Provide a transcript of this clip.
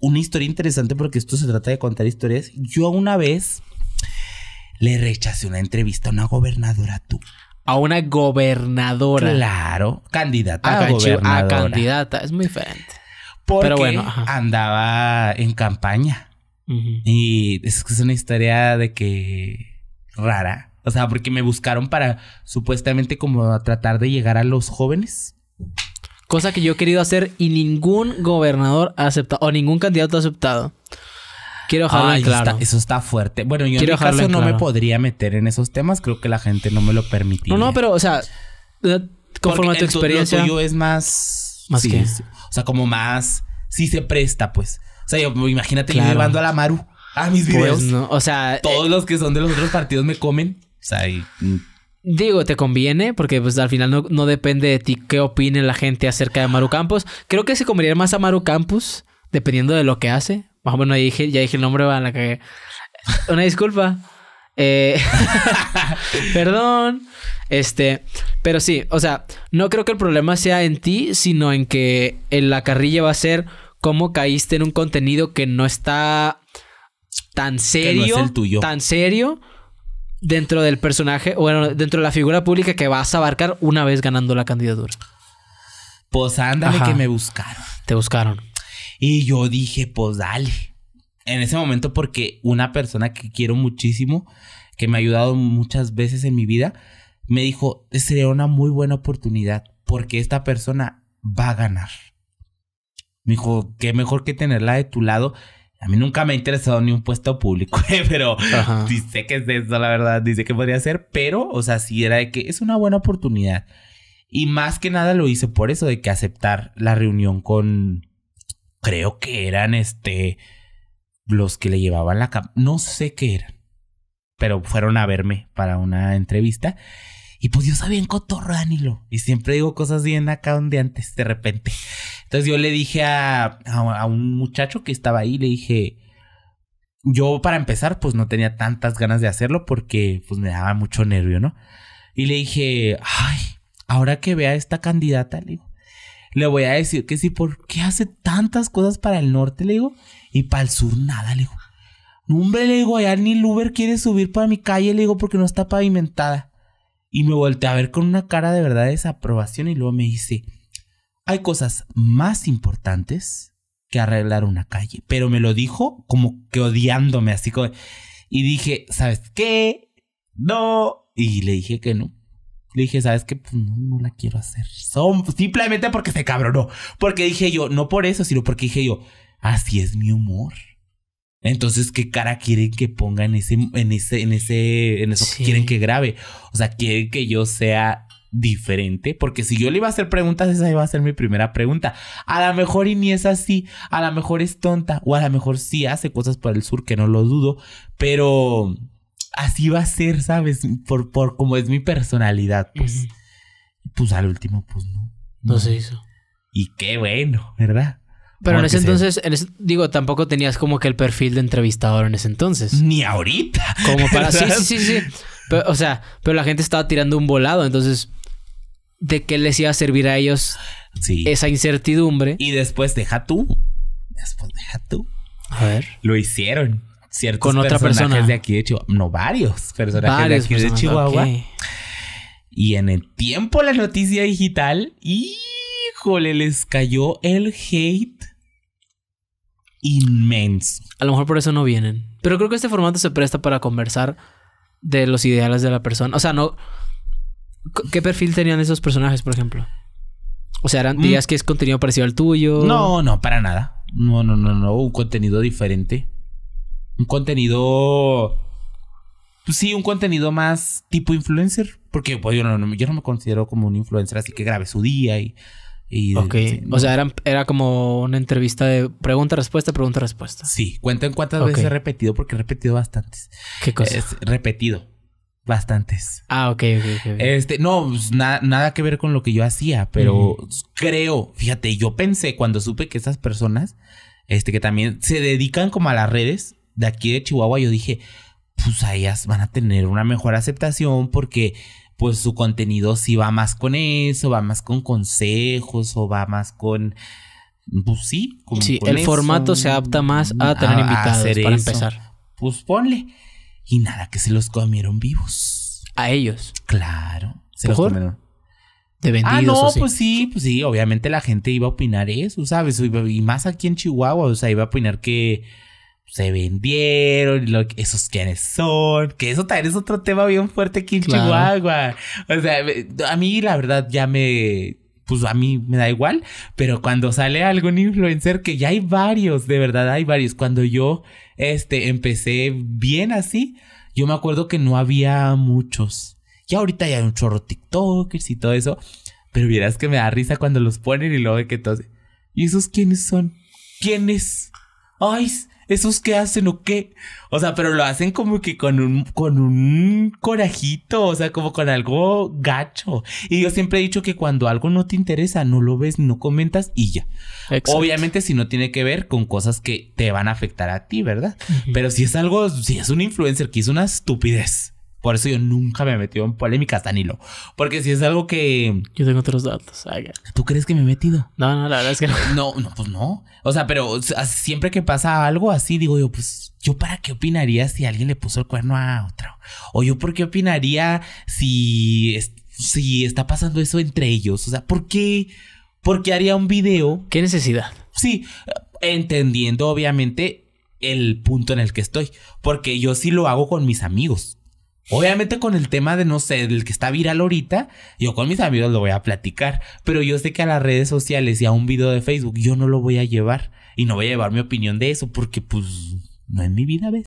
una historia interesante porque esto se trata de contar historias. Yo una vez le rechacé una entrevista a una gobernadora tú. A una gobernadora. Claro, candidata a, candidata, es muy diferente. Porque Pero bueno, andaba en campaña. Y es, una historia de que rara. O sea, porque me buscaron para supuestamente como tratar de llegar a los jóvenes. Cosa que yo he querido hacer y ningún gobernador ha aceptado, o ningún candidato ha aceptado. Quiero dejarlo claro. eso está fuerte. Bueno, yo Quiero no me podría meter en esos temas. Creo que la gente no me lo permitiría. No, no, pero, o sea, conforme a tu experiencia... yo es más... ¿Más que... O sea, como más... Sí se presta, pues. O sea, pues, imagínate llevando a la Maru a mis pues O sea... Todos eh los que son de los otros partidos me comen. O sea, y... Mm, Digo, te conviene, porque pues al final no, no, depende de ti qué opine la gente acerca de Maru Campos. Creo que se conviene más a Maru Campos, dependiendo de lo que hace. Más o menos ya dije, ya dije el nombre, a la que... Una disculpa. Eh, perdón. Este, pero sí, o sea, no creo que el problema sea en ti, sino en que en la carrilla va a ser cómo caíste en un contenido que no está tan serio. el tuyo. Tan serio dentro del personaje, bueno, dentro de la figura pública que vas a abarcar una vez ganando la candidatura. Pues ándale que me buscaron. Te buscaron. Y yo dije, pues dale. En ese momento, porque una persona que quiero muchísimo, que me ha ayudado muchas veces en mi vida, me dijo, sería una muy buena oportunidad, porque esta persona va a ganar. Me dijo, qué mejor que tenerla de tu lado a mí nunca me ha interesado ni un puesto público, pero dice que es eso, la verdad, dice que podría ser, pero, o sea, sí era de que es una buena oportunidad. Y más que nada lo hice por eso, de que aceptar la reunión con, creo que eran este, los que le llevaban la cama, no sé qué eran, pero fueron a verme para una entrevista. Y pues yo sabía en cotorro, Danilo. Y siempre digo cosas bien acá donde antes, de repente. Entonces yo le dije a, un muchacho que estaba ahí, le dije, yo para empezar pues no tenía tantas ganas de hacerlo porque pues me daba mucho nervio, ¿no? Y le dije, ay, ahora que vea a esta candidata, le le voy a decir que sí, qué hace tantas cosas para el norte, le digo, y para el sur nada, le digo. Hombre, le digo, ya ni Luber quiere subir para mi calle, le digo, porque no está pavimentada. Y me volteé a ver con una cara de verdad de desaprobación y luego me dice, hay cosas más importantes que arreglar una calle, pero me lo dijo como que odiándome, así como... Y dije, ¿sabes qué? No. Y le dije que no. Le dije, ¿sabes qué? Pues no, la quiero hacer. simplemente porque se cabronó. Porque dije yo, no por eso, sino porque dije yo, así es mi humor. Entonces, ¿qué cara quieren que ponga en ese, en ese, en ese, eso que quieren que grabe? O sea, quieren que yo sea diferente, porque si yo le iba a hacer preguntas, esa iba a ser mi primera pregunta. A lo mejor y ni es así, a lo mejor es tonta, o a lo mejor sí hace cosas para el sur, que no lo dudo, pero así va a ser, ¿sabes? Por, por como es mi personalidad, pues, pues al último, pues no. No, se hizo. Y qué bueno, ¿verdad? Pero en ese entonces, digo, tampoco tenías como que el perfil de entrevistador en ese entonces. Ni ahorita. Como para. Sí, sí, sí, sí. o sea, pero la gente estaba tirando un volado, entonces de qué les iba a servir a ellos esa incertidumbre. Y después deja tú. Después deja tú. A ver. Lo hicieron. Ciertos Con otra personajes persona. de aquí de Chihuahua. No, varios personajes de aquí de Chihuahua. Y en el tiempo la noticia digital, híjole, les cayó el hate inmenso. A lo mejor por eso no vienen. Pero creo que este formato se presta para conversar de los ideales de la persona. O sea, no ¿Qué perfil tenían esos personajes, por ejemplo? O sea, eran, ¿dirías mm. que es contenido parecido al tuyo? No, no, para nada. No, no, no, no. Un contenido diferente. Un contenido. Pues sí, un contenido más tipo influencer. Porque pues, yo, no, yo no me considero como un influencer, así que grabé su día y. ok. O sea, era como una entrevista de pregunta-respuesta, pregunta-respuesta. Sí, cuenten cuántas veces he repetido, porque he repetido bastantes. ¿Qué cosa? Es repetido. Bastantes. Ah, ok, ok, ok. Este, no, pues, nada que ver con lo que yo hacía, pero creo, fíjate, yo pensé cuando supe que esas personas, este, que también se dedican como a las redes de aquí de Chihuahua, yo dije, pues a ellas van a tener una mejor aceptación porque pues su contenido sí va más con eso, va más con consejos o va más con... Pues sí, como sí el formato se adapta más a tener invitados para empezar. Pues ponle. Y nada, que se los comieron vivos. ¿A ellos? Claro. Se los comieron. De ah, vendidos. Ah, no, pues sí, pues sí. Obviamente la gente iba a opinar eso, ¿sabes? Y más aquí en Chihuahua, o sea, iba a opinar que se vendieron, esos quienes son, que eso también es otro tema bien fuerte aquí en Chihuahua. O sea, a mí la verdad ya me pues a mí me da igual, pero cuando sale algún influencer, que ya hay varios, de verdad hay varios, cuando yo este, empecé bien así, yo me acuerdo que no había muchos. Y ahorita ya hay un chorro TikTokers y todo eso, pero vieras que me da risa cuando los ponen y luego de que todos. ¿y esos quiénes son? ¿Quiénes? Ay, ¿Esos qué hacen o qué? O sea, pero lo hacen como que con un, con un corajito, o sea, como con algo gacho. Y yo siempre he dicho que cuando algo no te interesa, no lo ves, no comentas y ya. Obviamente si no tiene que ver con cosas que te van a afectar a ti, ¿verdad? Pero si es algo, si es un influencer que hizo una estupidez por eso yo nunca me he metido en polémicas, Danilo. Porque si es algo que. Yo tengo otros datos. ¿Tú crees que me he metido? No, no, la verdad es que no. No, no, pues no. O sea, pero siempre que pasa algo así, digo yo, pues, ¿yo para qué opinaría si alguien le puso el cuerno a otro? O yo, ¿por qué opinaría si, si está pasando eso entre ellos? O sea, ¿por qué? ¿Por qué haría un video? ¿Qué necesidad? Sí, entendiendo obviamente el punto en el que estoy. Porque yo sí lo hago con mis amigos. Obviamente con el tema de, no sé, del que está viral ahorita, yo con mis amigos lo voy a platicar, pero yo sé que a las redes sociales y a un video de Facebook yo no lo voy a llevar y no voy a llevar mi opinión de eso porque pues no es mi vida, ¿ves?